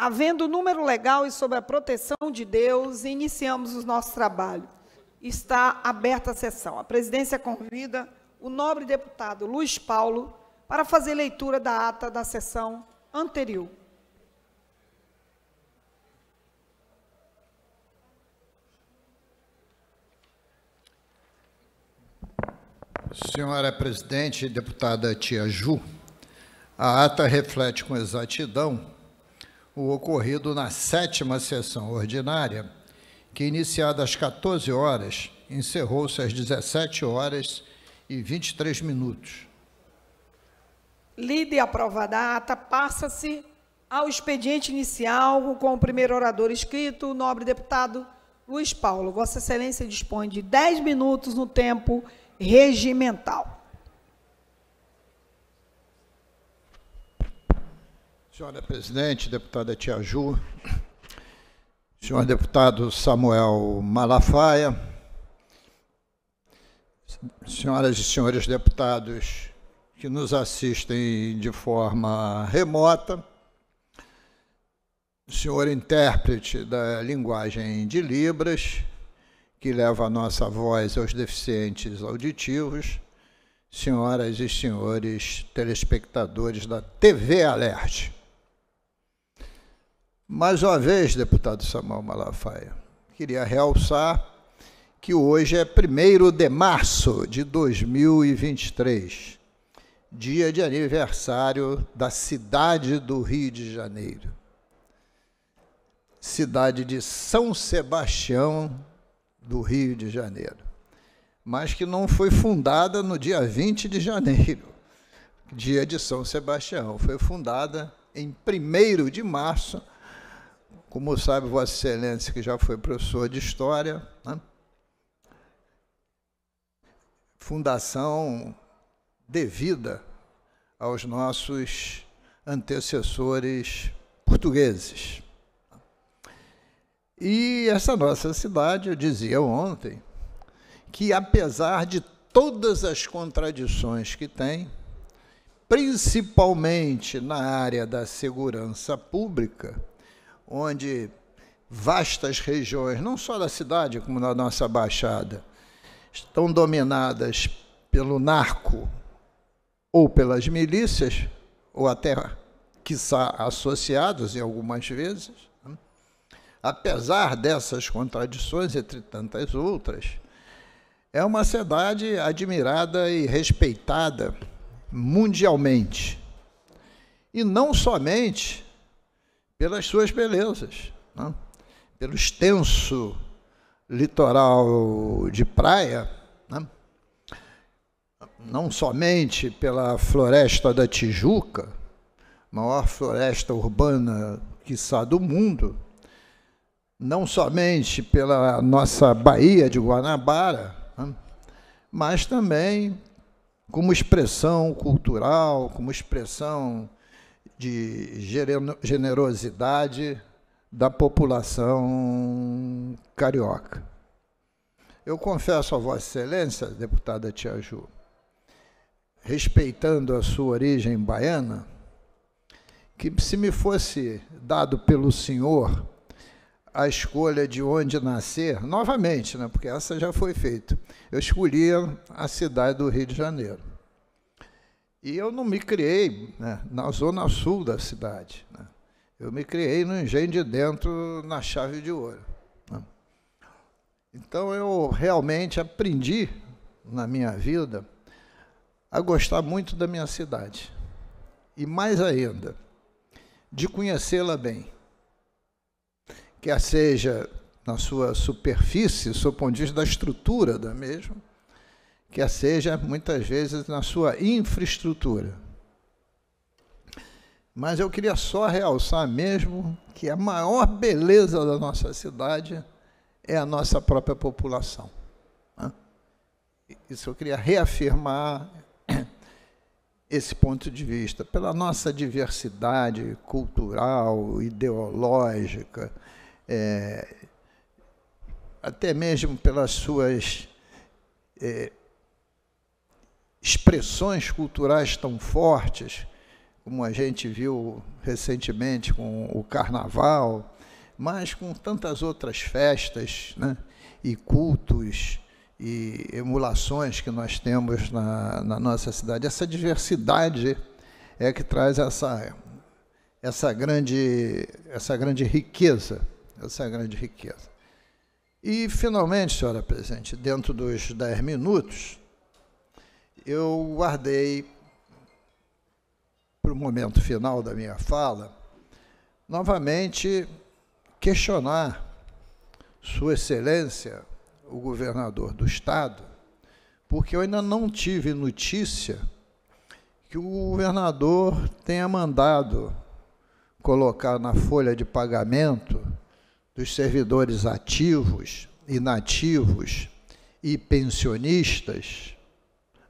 Havendo número legal e sob a proteção de Deus, iniciamos o nosso trabalho. Está aberta a sessão. A presidência convida o nobre deputado Luiz Paulo para fazer leitura da ata da sessão anterior. Senhora presidente, deputada Tia Ju, a ata reflete com exatidão o ocorrido na sétima sessão ordinária, que, iniciada às 14 horas, encerrou-se às 17 horas e 23 minutos. Lida e aprovada a ata, passa-se ao expediente inicial com o primeiro orador escrito, o nobre deputado Luiz Paulo. Vossa Excelência dispõe de 10 minutos no tempo regimental. Senhora presidente, deputada Tia Ju, senhor deputado Samuel Malafaia, senhoras e senhores deputados que nos assistem de forma remota, senhor intérprete da linguagem de Libras, que leva a nossa voz aos deficientes auditivos, senhoras e senhores telespectadores da TV Alerte. Mais uma vez, deputado Samuel Malafaia, queria realçar que hoje é 1 de março de 2023, dia de aniversário da cidade do Rio de Janeiro. Cidade de São Sebastião do Rio de Janeiro, mas que não foi fundada no dia 20 de janeiro, dia de São Sebastião. Foi fundada em 1 de março como sabe Vossa Excelência, que já foi professor de História, né? fundação devida aos nossos antecessores portugueses. E essa nossa cidade, eu dizia ontem, que apesar de todas as contradições que tem, principalmente na área da segurança pública, onde vastas regiões, não só da cidade, como da nossa Baixada, estão dominadas pelo narco ou pelas milícias, ou até, quiçá, associados em algumas vezes, né? apesar dessas contradições, entre tantas outras, é uma cidade admirada e respeitada mundialmente. E não somente pelas suas belezas, né? pelo extenso litoral de praia, né? não somente pela floresta da Tijuca, maior floresta urbana quiçá do mundo, não somente pela nossa Baía de Guanabara, né? mas também como expressão cultural, como expressão de generosidade da população carioca. Eu confesso a Vossa Excelência, deputada Tia Ju, respeitando a sua origem baiana, que se me fosse dado pelo senhor a escolha de onde nascer, novamente, né, porque essa já foi feita, eu escolhia a cidade do Rio de Janeiro. E eu não me criei né, na zona sul da cidade. Né? Eu me criei no engenho de dentro, na chave de ouro. Né? Então eu realmente aprendi na minha vida a gostar muito da minha cidade. E mais ainda, de conhecê-la bem. Quer seja na sua superfície, sob ponto de vista da estrutura da mesma, quer seja muitas vezes na sua infraestrutura. Mas eu queria só realçar mesmo que a maior beleza da nossa cidade é a nossa própria população. Né? Isso eu queria reafirmar esse ponto de vista, pela nossa diversidade cultural, ideológica, é, até mesmo pelas suas é, expressões culturais tão fortes, como a gente viu recentemente com o carnaval, mas com tantas outras festas né, e cultos e emulações que nós temos na, na nossa cidade. Essa diversidade é que traz essa, essa, grande, essa grande riqueza, essa grande riqueza. E, finalmente, senhora presidente, dentro dos dez minutos, eu guardei para o momento final da minha fala, novamente questionar Sua Excelência, o governador do Estado, porque eu ainda não tive notícia que o governador tenha mandado colocar na folha de pagamento dos servidores ativos, inativos e pensionistas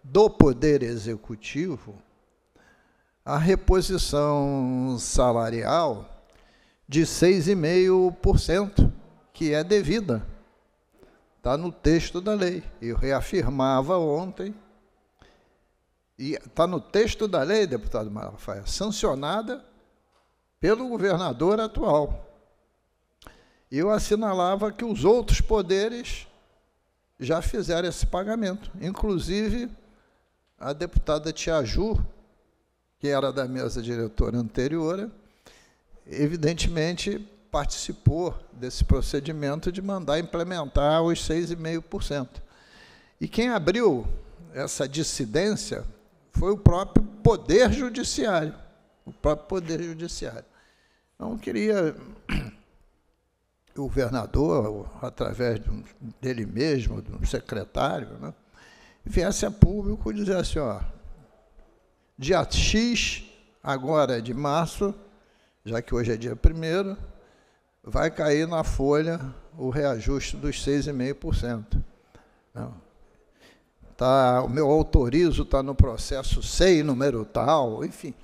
do Poder Executivo a reposição salarial de 6,5%, que é devida. Está no texto da lei. Eu reafirmava ontem. E está no texto da lei, deputado Malafaia, sancionada pelo governador atual. Eu assinalava que os outros poderes já fizeram esse pagamento, inclusive a deputada Tiaju, que era da mesa diretora anterior, evidentemente participou desse procedimento de mandar implementar os 6,5%. E quem abriu essa dissidência foi o próprio Poder Judiciário. O próprio Poder Judiciário. Então, queria o governador, através dele mesmo, de um secretário, né, viesse a público e dissesse, ó, dia X, agora é de março, já que hoje é dia 1 vai cair na folha o reajuste dos 6,5%. Tá, o meu autorizo está no processo SEI, número tal, enfim.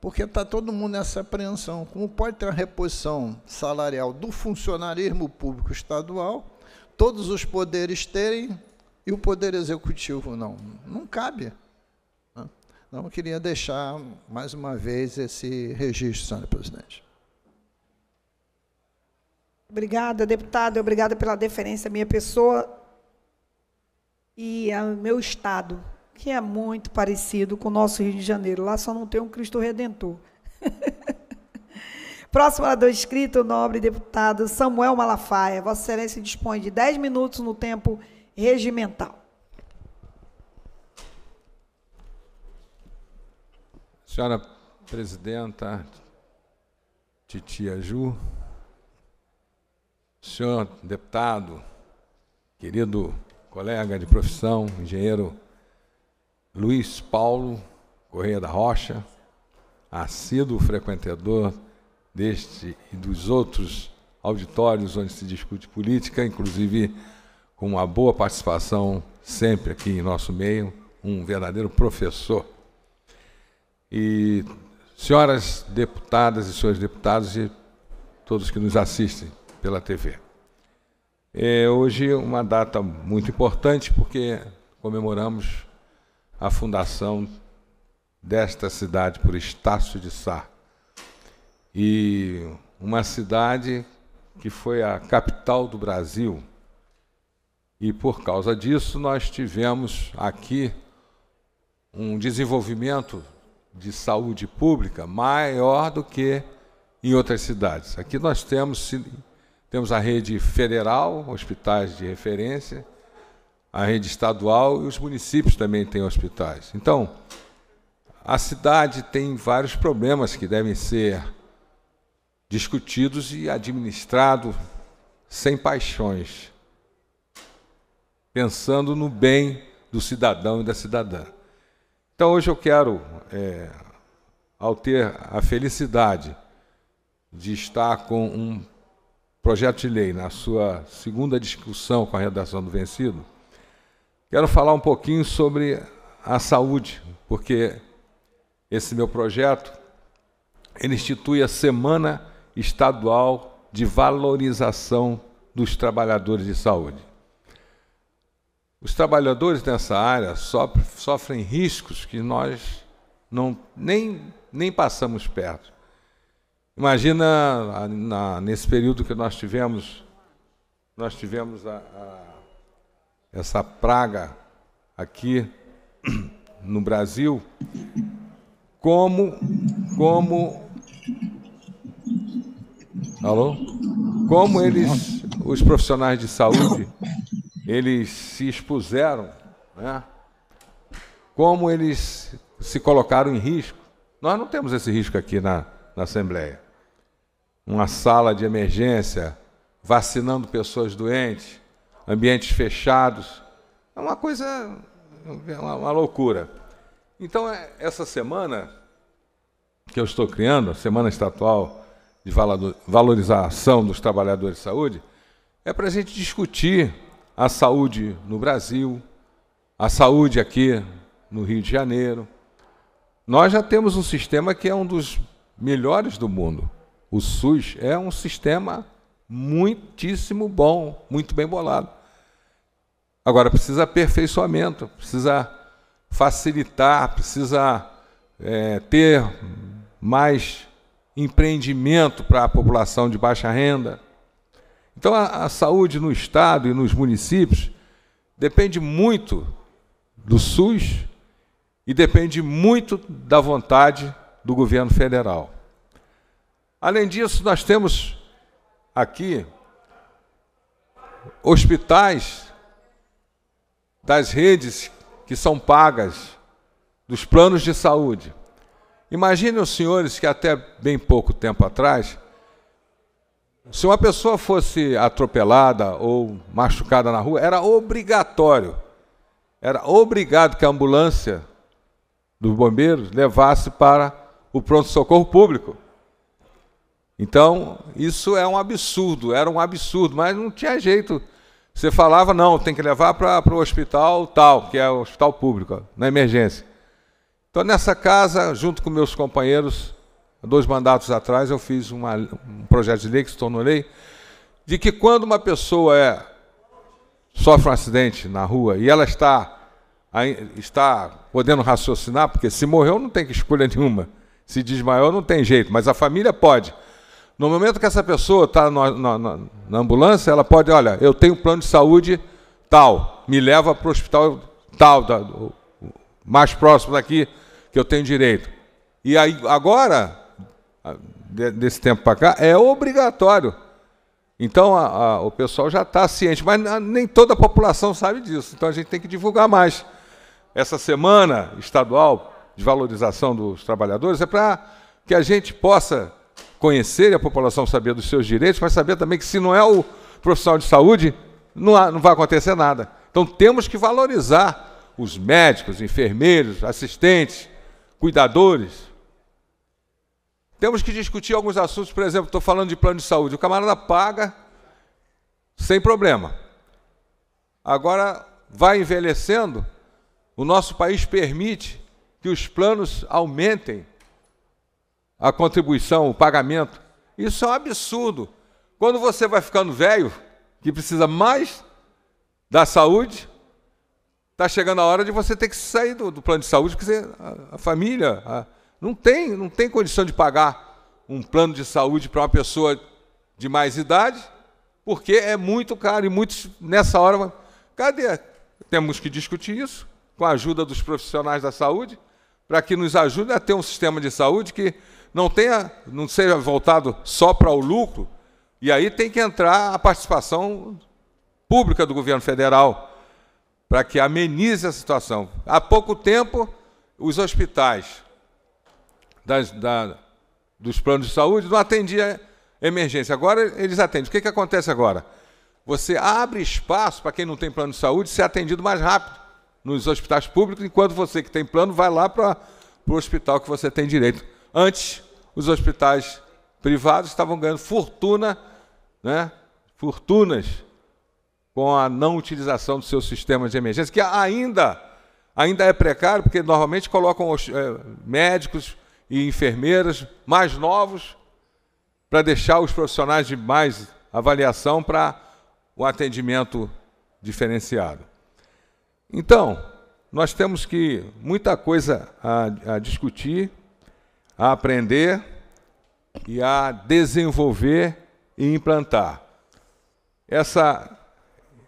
Porque está todo mundo nessa apreensão. Como pode ter a reposição salarial do funcionarismo público estadual, todos os poderes terem e o Poder Executivo não. Não cabe. Então, né? eu queria deixar mais uma vez esse registro, senhora presidente. Obrigada, deputado. Obrigada pela deferência à minha pessoa e ao meu estado, que é muito parecido com o nosso Rio de Janeiro. Lá só não tem um Cristo Redentor. Próximo orador inscrito, o nobre deputado Samuel Malafaia. Vossa Excelência dispõe de 10 minutos no tempo regimental. Senhora presidenta, titia Ju, senhor deputado, querido colega de profissão, engenheiro Luiz Paulo Correia da Rocha, assíduo frequentador deste e dos outros auditórios onde se discute política, inclusive com uma boa participação sempre aqui em nosso meio, um verdadeiro professor. E senhoras deputadas e senhores deputados e todos que nos assistem pela TV. É hoje uma data muito importante porque comemoramos a fundação desta cidade por Estácio de Sá. E uma cidade que foi a capital do Brasil e por causa disso, nós tivemos aqui um desenvolvimento de saúde pública maior do que em outras cidades. Aqui nós temos, temos a rede federal, hospitais de referência, a rede estadual e os municípios também têm hospitais. Então, a cidade tem vários problemas que devem ser discutidos e administrados sem paixões pensando no bem do cidadão e da cidadã. Então, hoje eu quero, é, ao ter a felicidade de estar com um projeto de lei na sua segunda discussão com a redação do vencido, quero falar um pouquinho sobre a saúde, porque esse meu projeto ele institui a Semana Estadual de Valorização dos Trabalhadores de Saúde. Os trabalhadores nessa área sofrem, sofrem riscos que nós não, nem, nem passamos perto. Imagina na, nesse período que nós tivemos, nós tivemos a, a, essa praga aqui no Brasil, como, como, alô, como eles, os profissionais de saúde eles se expuseram, né? como eles se colocaram em risco. Nós não temos esse risco aqui na, na Assembleia. Uma sala de emergência, vacinando pessoas doentes, ambientes fechados. É uma coisa, é uma, uma loucura. Então, é, essa semana que eu estou criando, a Semana Estatual de Valorização dos Trabalhadores de Saúde, é para a gente discutir a saúde no Brasil, a saúde aqui no Rio de Janeiro. Nós já temos um sistema que é um dos melhores do mundo. O SUS é um sistema muitíssimo bom, muito bem bolado. Agora precisa aperfeiçoamento, precisa facilitar, precisa é, ter mais empreendimento para a população de baixa renda. Então, a, a saúde no Estado e nos municípios depende muito do SUS e depende muito da vontade do governo federal. Além disso, nós temos aqui hospitais das redes que são pagas dos planos de saúde. Imaginem os senhores que até bem pouco tempo atrás se uma pessoa fosse atropelada ou machucada na rua, era obrigatório, era obrigado que a ambulância dos bombeiros levasse para o pronto-socorro público. Então, isso é um absurdo, era um absurdo, mas não tinha jeito. Você falava, não, tem que levar para o hospital tal, que é o hospital público, na emergência. Então, nessa casa, junto com meus companheiros, dois mandatos atrás, eu fiz uma, um projeto de lei que se tornou lei, de que quando uma pessoa é, sofre um acidente na rua e ela está, está podendo raciocinar, porque se morreu não tem escolha nenhuma, se desmaiou não tem jeito, mas a família pode. No momento que essa pessoa está na, na, na, ambulância, ela pode, olha, eu tenho um plano de saúde tal, me leva para o hospital tal, da, mais próximo daqui, que eu tenho direito. E aí, agora, desse tempo para cá, é obrigatório. Então a, a, o pessoal já está ciente, mas nem toda a população sabe disso. Então a gente tem que divulgar mais. Essa semana estadual de valorização dos trabalhadores é para que a gente possa conhecer e a população saber dos seus direitos, mas saber também que se não é o profissional de saúde, não, há, não vai acontecer nada. Então temos que valorizar os médicos, enfermeiros, assistentes, cuidadores, temos que discutir alguns assuntos, por exemplo, estou falando de plano de saúde. O camarada paga sem problema. Agora vai envelhecendo, o nosso país permite que os planos aumentem a contribuição, o pagamento. Isso é um absurdo. Quando você vai ficando velho, que precisa mais da saúde, está chegando a hora de você ter que sair do, do plano de saúde, porque você, a, a família, a, não tem, não tem condição de pagar um plano de saúde para uma pessoa de mais idade, porque é muito caro e muitos nessa hora, cadê? Temos que discutir isso com a ajuda dos profissionais da saúde, para que nos ajude a ter um sistema de saúde que não tenha, não seja voltado só para o lucro, e aí tem que entrar a participação pública do governo federal para que amenize a situação. Há pouco tempo, os hospitais das, da, dos planos de saúde não atendia emergência. Agora eles atendem. O que, que acontece agora? Você abre espaço para quem não tem plano de saúde ser atendido mais rápido nos hospitais públicos, enquanto você que tem plano vai lá para o hospital que você tem direito. Antes, os hospitais privados estavam ganhando fortuna, né? fortunas com a não utilização dos seus sistemas de emergência, que ainda, ainda é precário, porque normalmente colocam os, é, médicos e enfermeiras mais novos para deixar os profissionais de mais avaliação para o atendimento diferenciado. Então, nós temos que muita coisa a, a discutir, a aprender e a desenvolver e implantar. Essa,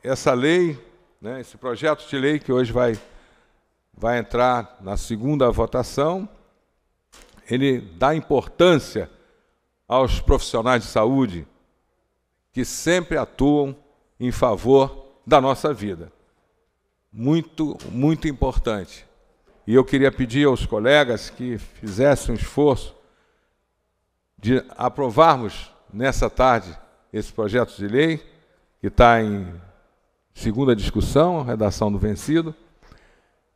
essa lei, né, esse projeto de lei que hoje vai, vai entrar na segunda votação, ele dá importância aos profissionais de saúde que sempre atuam em favor da nossa vida. Muito, muito importante. E eu queria pedir aos colegas que fizessem um esforço de aprovarmos nessa tarde esse projeto de lei, que está em segunda discussão, redação do vencido,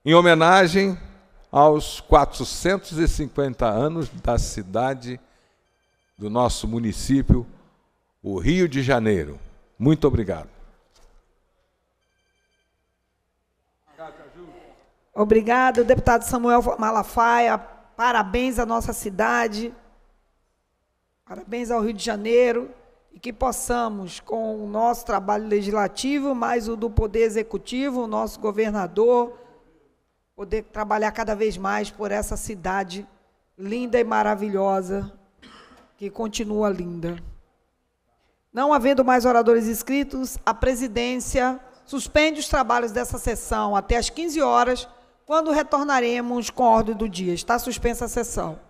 em homenagem aos 450 anos da cidade do nosso município, o Rio de Janeiro. Muito obrigado. Obrigado, deputado Samuel Malafaia. Parabéns à nossa cidade. Parabéns ao Rio de Janeiro e que possamos, com o nosso trabalho legislativo, mais o do Poder Executivo, o nosso governador, poder trabalhar cada vez mais por essa cidade linda e maravilhosa, que continua linda. Não havendo mais oradores inscritos, a presidência suspende os trabalhos dessa sessão até às 15 horas, quando retornaremos com a ordem do dia. Está suspensa a sessão.